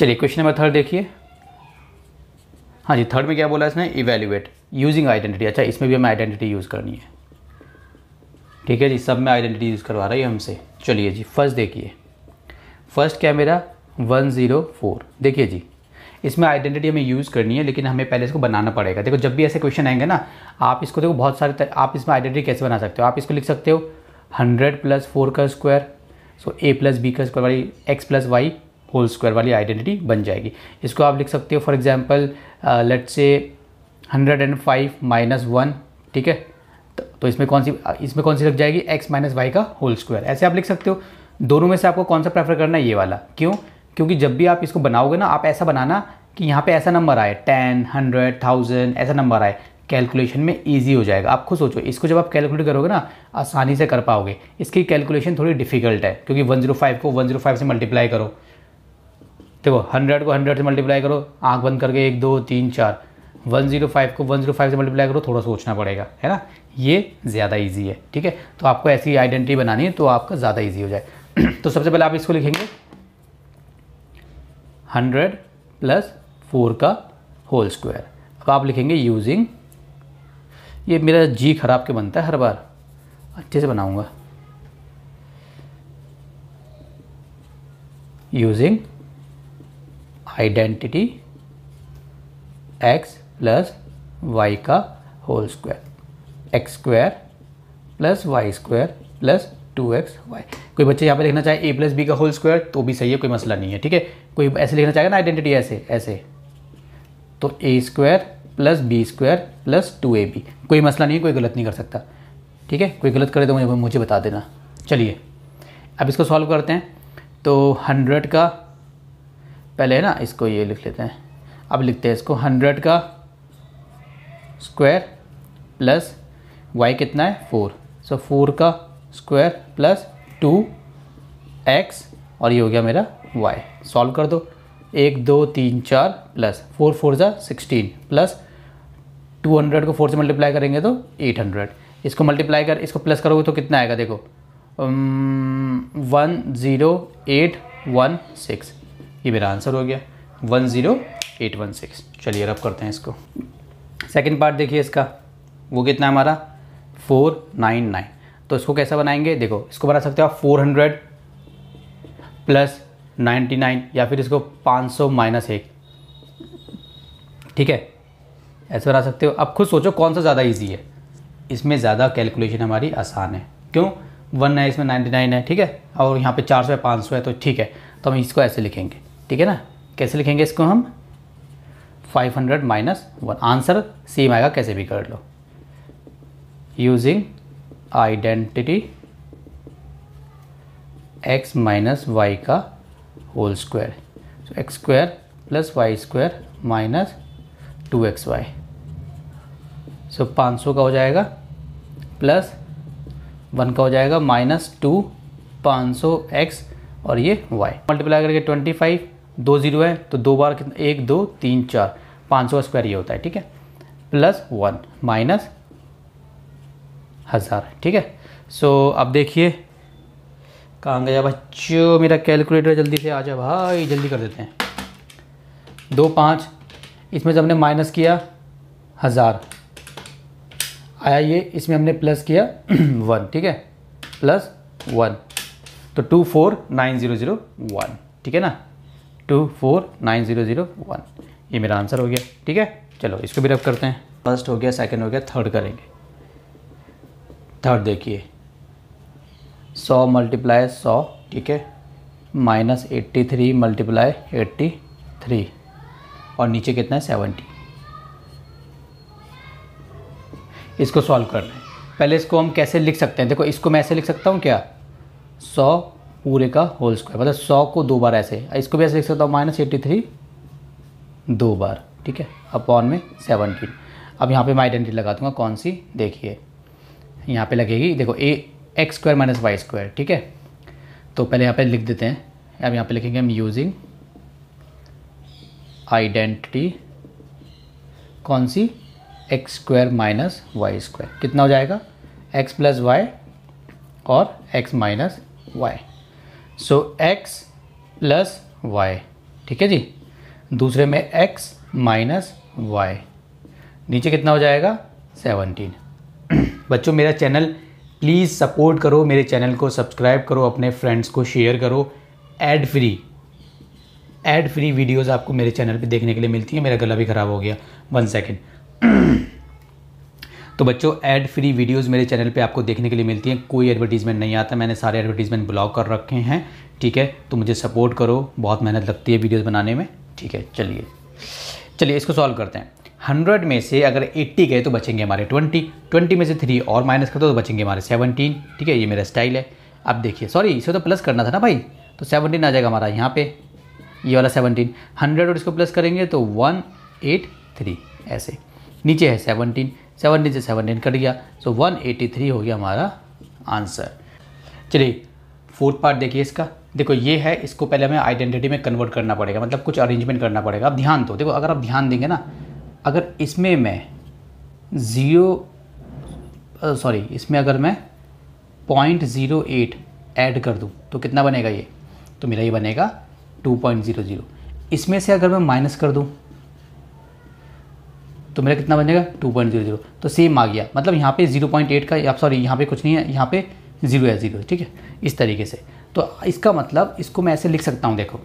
चलिए question number third देखिए हाँ जी थर्ड में क्या बोला इसने इवेल्युएट यूजिंग आइडेंटिटी अच्छा इसमें भी हमें आइडेंटिटी यूज़ करनी है ठीक है जी सब में आइडेंटिटी यूज़ करवा रही है हमसे चलिए जी फर्स्ट देखिए फर्स्ट क्या मेरा वन ज़ीरो फोर देखिए जी इसमें आइडेंटिटी हमें यूज़ करनी है लेकिन हमें पहले इसको बनाना पड़ेगा देखो जब भी ऐसे क्वेश्चन आएंगे ना आप इसको देखो बहुत सारे आप इसमें आइडेंटिटी कैसे बना सकते हो आप इसको लिख सकते हो हंड्रेड प्लस फोर का square so A plus B का square Y X plus Y whole square वाली आइडेंटिटी बन जाएगी इसको आप लिख सकते हो for example let say hundred and five minus one ठीक है तो, तो इसमें कौन सी uh, इसमें कौन सी लग जाएगी एक्स माइनस वाई का होल स्क्वायर ऐसे आप लिख सकते हो दोनों में से आपको कौन सा प्रेफर करना है ये वाला क्यों क्योंकि जब भी आप इसको बनाओगे ना आप ऐसा बनाना कि यहाँ पे ऐसा नंबर आए टेन हंड्रेड थाउजेंड ऐसा नंबर आए कैलकुलेशन में ईजी हो जाएगा आप खुद सोचो इसको जब आप कैलकुलेट करोगे ना आसानी से कर पाओगे इसकी कैलकुलेशन थोड़ी डिफिकल्ट है क्योंकि 105 को 105 से मल्टीप्लाई करो देखो हंड्रेड को हंड्रेड से मल्टीप्लाई करो आँख बंद करके एक दो तीन चार वन जीरो फाइव को वन जीरो फाइव से मल्टीप्लाई करो थोड़ा सोचना पड़ेगा है ना ये ज़्यादा ईजी है ठीक है तो आपको ऐसी आइडेंटिटी बनानी है तो आपका ज़्यादा ईजी हो जाए तो सबसे पहले आप इसको लिखेंगे हंड्रेड प्लस फोर का होल स्क्वायर अब आप लिखेंगे यूजिंग ये मेरा जी खराब के बनता है हर बार अच्छे से बनाऊंगा using identity x plus Y का whole square X square plus Y square plus two X Y कोई बच्चे यहाँ पे लिखना चाहे ए प्लस बी का होल स्क्वायर तो भी सही है कोई मसला नहीं है ठीक है कोई ऐसे लिखना चाहेगा ना आइडेंटिटी ऐसे ऐसे तो A square plus B square plus two A B कोई मसला नहीं है कोई गलत नहीं कर सकता ठीक है कोई गलत करे तो मुझे मुझे बता देना चलिए अब इसको सॉल्व करते हैं तो हंड्रेड का पहले है ना इसको ये लिख लेते हैं अब लिखते हैं इसको हंड्रेड का स्क्वायर प्लस वाई कितना है फोर सो फोर का स्क्वायर प्लस टू एक्स और ये हो गया मेरा वाई सॉल्व कर दो एक दो तीन चार प्लस फोर फोर ज़ा सिक्सटीन प्लस टू हंड्रेड को फोर से मल्टीप्लाई करेंगे तो एट हंड्रेड इसको मल्टीप्लाई कर इसको प्लस करोगे तो कितना आएगा देखो one zero eight one six ये मेरा आंसर हो गया one zero eight one six चलिए रब करते हैं इसको सेकेंड पार्ट देखिए इसका वो कितना है हमारा फोर नाइन नाइन तो इसको कैसा बनाएंगे देखो इसको बना सकते हो आप four hundred plus ninety nine या फिर इसको पाँच सौ माइनस एक ठीक है ऐसे बना सकते हो अब खुद सोचो कौन सा ज़्यादा ईजी है इसमें ज़्यादा कैलकुलेशन हमारी आसान है क्यों वन है इसमें नाइन्टी नाइन है ठीक है और यहाँ पे चार सौ है पाँच सौ है तो ठीक है तो हम इसको ऐसे लिखेंगे ठीक है ना कैसे लिखेंगे इसको हम 500 hundred minus one answer same आएगा कैसे भी कर लो using identity X minus Y का whole square so X square plus Y square minus two X Y so पाँच सौ का हो जाएगा प्लस वन का हो जाएगा माइनस टू पाँच सौ एक्स और ये वाई मल्टीप्लाई करके ट्वेंटी फाइव दो जीरो है तो दो बार कितना एक दो तीन चार पाँच सौ स्क्वायर ये होता है ठीक है प्लस वन माइनस हज़ार ठीक है सो अब देखिए कहाँ गया बच्चों मेरा कैलकुलेटर जल्दी से आ जाए भाई जल्दी कर देते हैं दो पाँच इसमें जब हमने माइनस किया हज़ार आया ये इसमें हमने प्लस किया वन ठीक है प्लस वन तो two four nine zero zero one ठीक है ना two four nine zero zero one ये मेरा आंसर हो गया ठीक है चलो इसको भी रब करते हैं फर्स्ट हो गया सेकंड हो गया थर्ड करेंगे थर्ड देखिए सौ मल्टीप्लाई सौ ठीक है minus eighty three multiply eighty three और नीचे कितना है सेवेंटी इसको सॉल्व कर लें पहले इसको हम कैसे लिख सकते हैं देखो इसको मैं ऐसे लिख सकता हूँ क्या सौ पूरे का होल स्क्वायर मतलब सौ को दो बार ऐसे इसको भी ऐसे लिख सकता हूँ माइनस एट्टी थ्री दो बार ठीक है अपॉन में सेवनटीन अब यहाँ पे मैं आइडेंटिटी लगा दूंगा कौन सी देखिए यहाँ पे लगेगी देखो ए X square minus Y square ठीक है तो पहले यहाँ पे लिख देते हैं अब यहाँ पे लिखेंगे हम यूजिंग आइडेंटिटी कौन सी X square minus Y square कितना हो जाएगा एक्स प्लस वाई और X minus Y so x plus Y ठीक है जी दूसरे में x माइनस वाई नीचे कितना हो जाएगा सेवनटीन बच्चों मेरा चैनल प्लीज़ सपोर्ट करो मेरे चैनल को सब्सक्राइब करो अपने फ्रेंड्स को शेयर करो ad free ad free videos आपको मेरे चैनल पे देखने के लिए मिलती है मेरा गला भी ख़राब हो गया वन सेकेंड तो बच्चों एड फ्री वीडियोस मेरे चैनल पे आपको देखने के लिए मिलती हैं कोई एडवर्टीज़मेंट नहीं आता मैंने सारे एडवर्टीज़मेंट ब्लॉक कर रखे हैं ठीक है तो मुझे सपोर्ट करो बहुत मेहनत लगती है वीडियोज़ बनाने में ठीक है चलिए चलिए इसको सॉल्व करते हैं हंड्रेड में से अगर एट्टी गए तो बचेंगे हमारे ट्वेंटी ट्वेंटी में से थ्री और माइनस कर दो तो बचेंगे हमारे सेवनटीन ठीक है ये मेरा स्टाइल है अब देखिए सॉरी इसे तो प्लस करना था ना भाई तो सेवनटीन आ जाएगा हमारा यहाँ पे ये वाला सेवनटीन हंड्रेड और इसको प्लस करेंगे तो वन एट थ्री ऐसे नीचे है सेवनटीन सेवनटीन से सेवनटीन कट गया सो वन एटी थ्री हो गया हमारा आंसर चलिए फोर्थ पार्ट देखिए इसका देखो ये है इसको पहले हमें आइडेंटिटी में कन्वर्ट करना पड़ेगा मतलब कुछ अरेंजमेंट करना पड़ेगा आप ध्यान दो देखो अगर आप ध्यान देंगे ना अगर इसमें मैं ज़ीरो सॉरी इसमें अगर मैं पॉइंट ज़ीरो एट ऐड कर दूँ तो कितना बनेगा ये तो मेरा ये बनेगा टू पॉइंट ज़ीरो ज़ीरो इसमें से अगर मैं माइनस कर दूँ तो मेरा कितना बनेगा टू पॉइंट जीरो जीरो तो सेम आ गया मतलब यहाँ पे जीरो पॉइंट एट का सॉरी यहाँ पे कुछ नहीं है यहाँ पे जीरो है जीरो ठीक है इस तरीके से तो इसका मतलब इसको मैं ऐसे लिख सकता हूँ देखो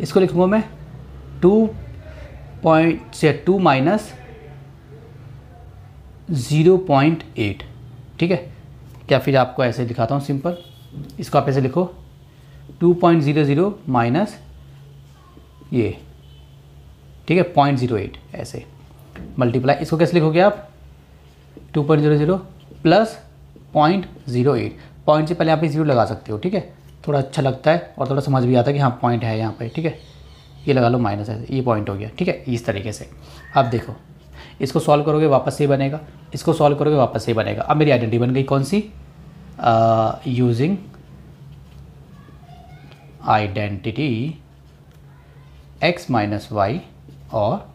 इसको लिखूँगा मैं टू पॉइंट से two minus zero point eight ठीक है क्या फिर आपको ऐसे दिखाता हूँ सिंपल इसको आप ऐसे लिखो two point zero zero minus ये ठीक है पॉइंट ज़ीरो एट ऐसे मल्टीप्लाई इसको कैसे लिखोगे आप two point zero zero plus point zero eight point से पहले आप जीरो लगा सकते हो ठीक है थोड़ा अच्छा लगता है और थोड़ा समझ भी आता है कि हाँ पॉइंट है यहाँ पर ठीक है ये लगा लो माइनस है ये पॉइंट हो गया ठीक है इस तरीके से आप देखो इसको सॉल्व करोगे वापस से बनेगा इसको सॉल्व करोगे वापस से बनेगा अब मेरी आइडेंटिटी बन गई कौन सी using identity X minus Y और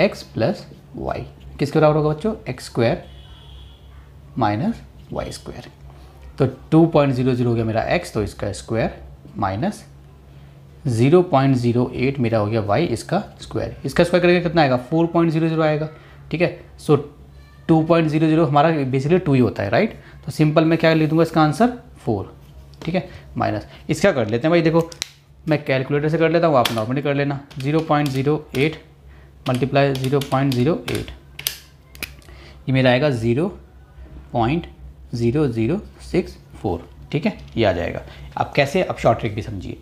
एक्स प्लस वाई किसके बराबर होगा बच्चों X square minus Y square तो टू पॉइंट जीरो जीरो हो गया मेरा एक्स तो इसका square minus zero point zero eight मेरा हो गया वाई इसका स्क्वायर इसका स्क्वायर करके कितना आएगा फोर पॉइंट जीरो जीरो आएगा ठीक है so two point zero zero हमारा बेसिकली टू ही होता है राइट तो सिंपल मैं क्या ले दूंगा इसका आंसर फोर ठीक है माइनस इसका कर लेते हैं भाई देखो मैं कैलकुलेटर से कर लेता हूँ आप नॉर्मली कर लेना zero point zero eight multiply zero point zero eight ये मेरा आएगा zero point zero zero six four ठीक है ये आ जाएगा अब कैसे अब शॉर्ट ट्रिक भी समझिए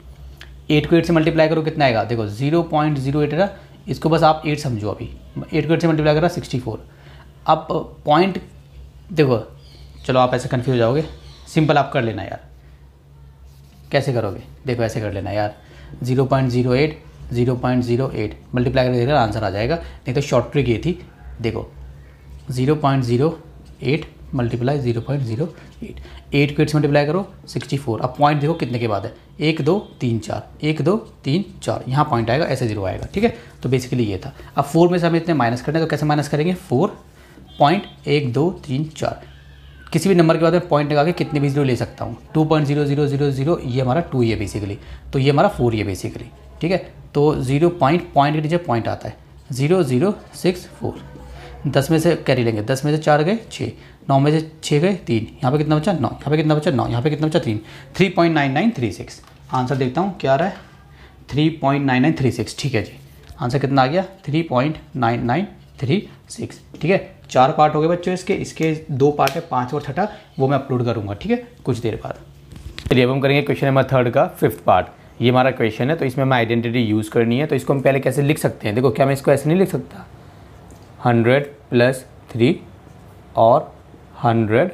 एट को एट से मल्टीप्लाई करो कितना आएगा देखो जीरो पॉइंट जीरो एट है इसको बस आप एट समझो अभी एट को एट से मल्टीप्लाई करा सिक्सटी फोर अब पॉइंट देखो चलो आप ऐसे कन्फ्यूज आओगे जाओगे सिंपल आप कर लेना यार कैसे करोगे देखो ऐसे कर लेना यार zero point zero eight zero point zero eight multiply कर देखना आंसर आ जाएगा नहीं तो शॉर्ट ट्रिक ये थी देखो zero point zero eight multiply zero point zero eight eight को एट से मल्टीप्लाई करो सिक्सटी फोर अब पॉइंट देखो कितने के बाद है एक दो तीन चार एक दो तीन चार यहाँ पॉइंट आएगा ऐसे जीरो आएगा ठीक है तो बेसिकली ये था अब फोर में से हमें इतने माइनस करना है तो कैसे माइनस करेंगे फोर पॉइंट एक दो तीन चार किसी भी नंबर के बाद मैं पॉइंट लगा के कितने भी जीरो ले सकता हूँ two point zero zero zero zero ये हमारा टू ये बेसिकली तो ये हमारा फोर ये बेसिकली ठीक है तो ज़ीरो पॉइंट पॉइंट के नीचे पॉइंट आता है ज़ीरो ज़ीरो सिक्स फोर दस में से कैरी लेंगे दस में से चार गए छः नौ में से छः गए तीन यहाँ पे कितना बचा नौ यहाँ पे कितना बचा नौ यहाँ पे कितना बचा तीन three point nine nine three six answer देखता हूँ क्या आ रहा है three point nine nine three six ठीक है जी आंसर कितना आ गया three point nine nine three six ठीक है चार पार्ट हो गए बच्चों इसके इसके दो पार्ट है पाँच और छठा वो मैं अपलोड करूँगा ठीक है कुछ देर बाद चलिए अब हम करेंगे क्वेश्चन नंबर थर्ड का फिफ्थ पार्ट ये हमारा क्वेश्चन है तो इसमें हमें आइडेंटिटी यूज़ करनी है तो इसको हम पहले कैसे लिख सकते हैं देखो क्या मैं इसको ऐसे नहीं लिख सकता हंड्रेड प्लस थ्री और हंड्रेड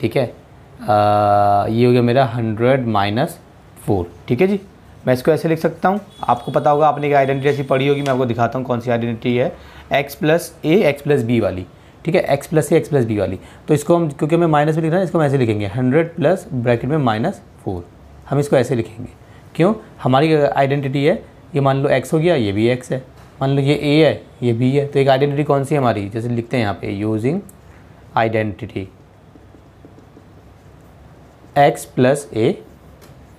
ठीक है आ, ये हो गया मेरा हंड्रेड माइनस फोर ठीक है जी मैं इसको ऐसे लिख सकता हूँ आपको पता होगा आपने एक आइडेंटिटी ऐसी पढ़ी होगी मैं आपको दिखाता हूँ कौन सी आइडेंटिटी है x plus a x plus b वाली ठीक है x plus a x plus b वाली तो इसको हम क्योंकि हमें माइनस में लिख रहा है इसको हम ऐसे लिखेंगे हंड्रेड प्लस ब्रैकेट में माइनस फोर हम इसको ऐसे लिखेंगे क्यों हमारी आइडेंटिटी है ये मान लो एक्स हो गया ये भी एक्स है मान लो ये ए है ये बी है तो एक आइडेंटिटी कौन सी है हमारी जैसे लिखते हैं यहाँ पे using identity x plus a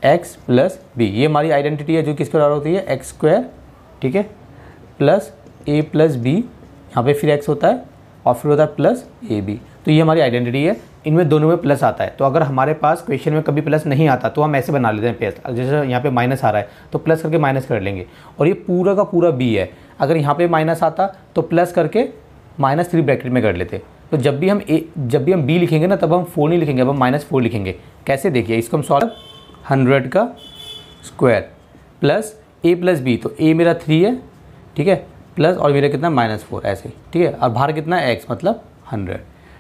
x plus b ये हमारी आइडेंटिटी है जो किसके बराबर होती है एक्स स्क्वायर ठीक है प्लस ए प्लस बी यहाँ पे फिर एक्स होता है और फिर होता है प्लस ए बी तो ये हमारी आइडेंटिटी है इनमें दोनों में प्लस आता है तो अगर हमारे पास क्वेश्चन में कभी प्लस नहीं आता तो हम ऐसे बना लेते हैं प्लस जैसे यहाँ पे माइनस आ रहा है तो प्लस करके माइनस कर लेंगे और ये पूरा का पूरा बी है अगर यहाँ पे माइनस आता तो प्लस करके माइनस थ्री ब्रैकेट में कर लेते तो जब भी हम ए जब भी हम बी लिखेंगे ना तब हम फोर नहीं लिखेंगे अब हम माइनस फोर लिखेंगे कैसे देखिए इसको हम सॉल्व हंड्रेड का square plus a plus b तो ए मेरा थ्री है ठीक है प्लस और मेरा कितना माइनस फोर ऐसे ठीक है और बाहर कितना एक्स मतलब हंड्रेड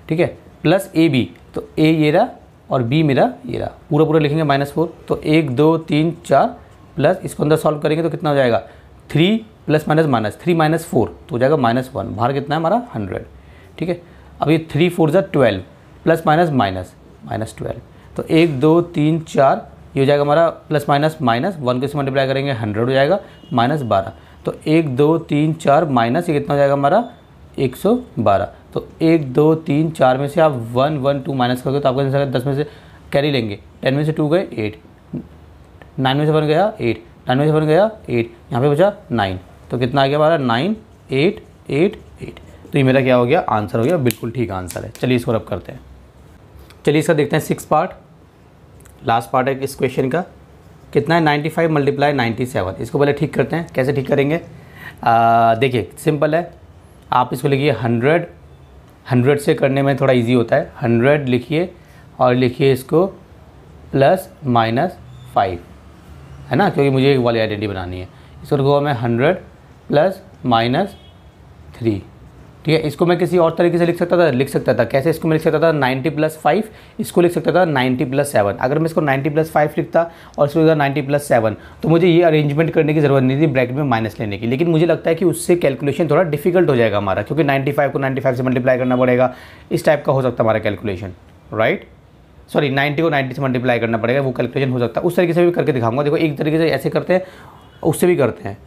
ठीक है प्लस ए बी तो ए ये रहा और बी मेरा ये रहा पूरा पूरा लिखेंगे माइनस फोर तो एक दो तीन चार प्लस इसको अंदर सॉल्व करेंगे तो कितना हो जाएगा three plus minus minus three minus four तो हो जाएगा माइनस वन बाहर कितना है हमारा हंड्रेड ठीक है अब ये थ्री फोर जो twelve plus minus minus minus twelve तो एक दो तीन चार ये हो जाएगा हमारा प्लस माइनस माइनस वन को मल्टीप्लाई करेंगे हंड्रेड हो जाएगा माइनस बारह तो एक दो तीन चार माइनस ये कितना हो जाएगा हमारा एक सौ बारह तो एक दो तीन चार में से आप वन वन टू माइनस करोगे तो आपका आंसर दस में से कैरी लेंगे टेन में से टू गए एट नाइन में से बन गया एट नाइन में से बन गया एट यहाँ पे बचा नाइन तो कितना आ गया हमारा नाइन एट एट एट तो ये मेरा क्या हो गया आंसर हो गया बिल्कुल ठीक आंसर है चलिए इसको रब करते हैं चलिए इसका देखते हैं सिक्स पार्ट लास्ट पार्ट है इस क्वेश्चन का कितना है ninety five multiply ninety seven इसको पहले ठीक करते हैं कैसे ठीक करेंगे देखिए सिंपल है आप इसको लिखिए हंड्रेड हंड्रेड से करने में थोड़ा इजी होता है हंड्रेड लिखिए और लिखिए इसको प्लस माइनस फाइव है ना क्योंकि मुझे एक वाली आइडेंटिटी बनानी है इसको मैं हंड्रेड प्लस माइनस थ्री ठीक है इसको मैं किसी और तरीके से लिख सकता था लिख सकता था कैसे इसको मैं लिख सकता था नाइन्टी प्लस फाइव इसको लिख सकता था नाइन्टी प्लस सेवन अगर मैं इसको नाइन्टी प्लस फाइव लिखता और इसको नाइन्टी प्लस सेवन तो मुझे ये अरेंजमेंट करने की जरूरत नहीं थी ब्रैकेट में माइनस लेने की लेकिन मुझे लगता है कि उससे कैलकुलेशन थोड़ा डिफिकल्ट हो जाएगा हमारा क्योंकि नाइन्टी फाइव को नाइन्टी फाइव से मल्टीप्लाई करना पड़ेगा इस टाइप का हो सकता है हमारा कैलकुलेशन राइट सॉरी 90 को 90 से मल्टीप्लाई करना पड़ेगा वो कैलकुलेशन हो सकता है उस तरीके से भी करके दिखाऊंगा देखो एक तरीके से ऐसे करते हैं उससे भी करते हैं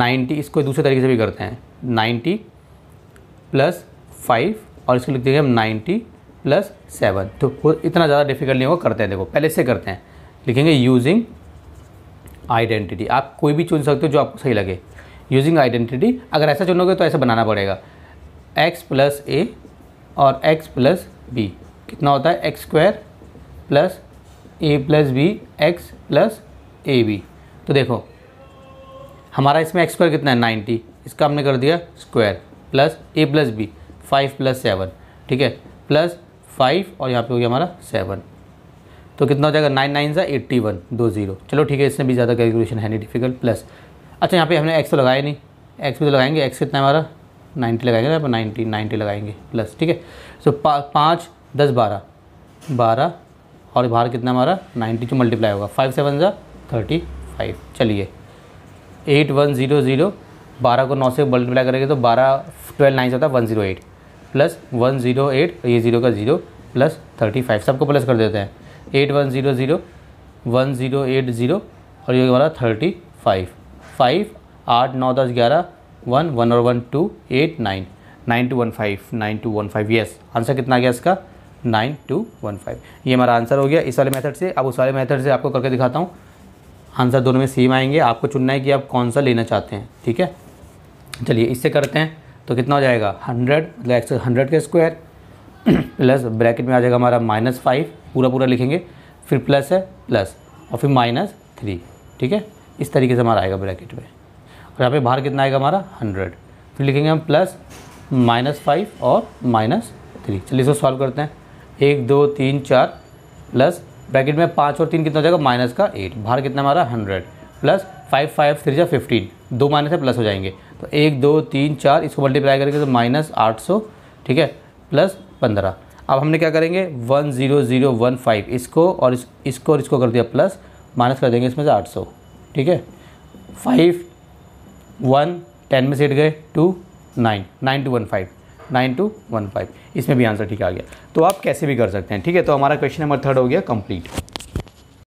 90 इसको दूसरे तरीके से भी करते हैं नाइन्टी प्लस फाइव और इसको लिख देंगे हम नाइन्टी प्लस सेवन तो इतना ज़्यादा डिफिकल्ट नहीं होगा करते हैं देखो पहले से करते हैं लिखेंगे यूजिंग आइडेंटिटी आप कोई भी चुन सकते हो जो आपको सही लगे यूजिंग आइडेंटिटी अगर ऐसा चुनोगे तो ऐसा बनाना पड़ेगा एक्स प्लस ए और एक्स प्लस बी कितना होता है x square plus a plus b x plus a b तो देखो हमारा इसमें एक्स स्क्वायर कितना है नाइन्टी इसका हमने कर दिया square plus a plus b five plus seven ठीक है प्लस फाइव और यहाँ पे हो गया हमारा सेवन तो कितना हो जाएगा नाइन नाइन सा एट्टी वन दो जीरो चलो ठीक है इसमें भी ज़्यादा कैलकुलेशन है नहीं डिफिकल्ट प्लस अच्छा यहाँ पे हमने एक्स तो लगाया नहीं एक्स भी तो लगाएंगे एक्स कितना हमारा नाइन्टी लगाएंगे ना नाइन्टी नाइन्टी लगाएंगे प्लस ठीक है सो पाँच दस बारह बारह और बाहर कितना हमारा नाइन्टी जो मल्टीप्लाई होगा फाइव सेवन ज़ा थर्टी फाइव चलिए एट वन ज़ीरो ज़ीरो बारह को नौ से मल्टीप्लाई करेंगे तो बारह ट्वेल्व नाइन से होता है one zero eight plus one zero eight ये जीरो का जीरो प्लस थर्टी फाइव सबको प्लस कर देते हैं eight one zero zero one zero eight zero और ये हमारा थर्टी फाइव फाइव आठ नौ दस ग्यारह वन वन और one two eight nine nine two one five nine two one five yes answer कितना आ गया इसका नाइन टू वन फाइव ये हमारा आंसर हो गया इस वाले मेथड से अब उस वाले मेथड से आपको करके दिखाता हूँ आंसर दोनों में सेम आएंगे आपको चुनना है कि आप कौन सा लेना चाहते हैं ठीक है चलिए इससे करते हैं तो कितना हो जाएगा हंड्रेड मतलब एक्स हंड्रेड का स्क्वायर प्लस ब्रैकेट में आ जाएगा हमारा माइनस फाइव पूरा पूरा लिखेंगे फिर प्लस है प्लस और फिर माइनस थ्री ठीक है इस तरीके से हमारा आएगा ब्रैकेट में और यहाँ पे बाहर कितना आएगा हमारा हंड्रेड फिर लिखेंगे हम प्लस माइनस फाइव और माइनस थ्री चलिए इसको सॉल्व करते हैं एक दो तीन चार प्लस ब्रैकेट में पाँच और तीन कितना हो जाएगा माइनस का एट बाहर कितना हमारा hundred plus five five three जो फिफ्टीन दो माइनस है प्लस हो जाएंगे तो एक दो तीन चार इसको मल्टीप्लाई करेंगे तो माइनस आठ सौ ठीक है प्लस पंद्रह अब हमने क्या करेंगे one zero zero one five इसको और इस, इसको और इसको कर दिया प्लस माइनस कर देंगे इसमें से आठ सौ ठीक है फाइव वन टेन में सेट गए two nine nine two one five nine two one five इसमें भी आंसर ठीक आ गया तो आप कैसे भी कर सकते हैं ठीक है तो हमारा क्वेश्चन नंबर थर्ड हो गया कंप्लीट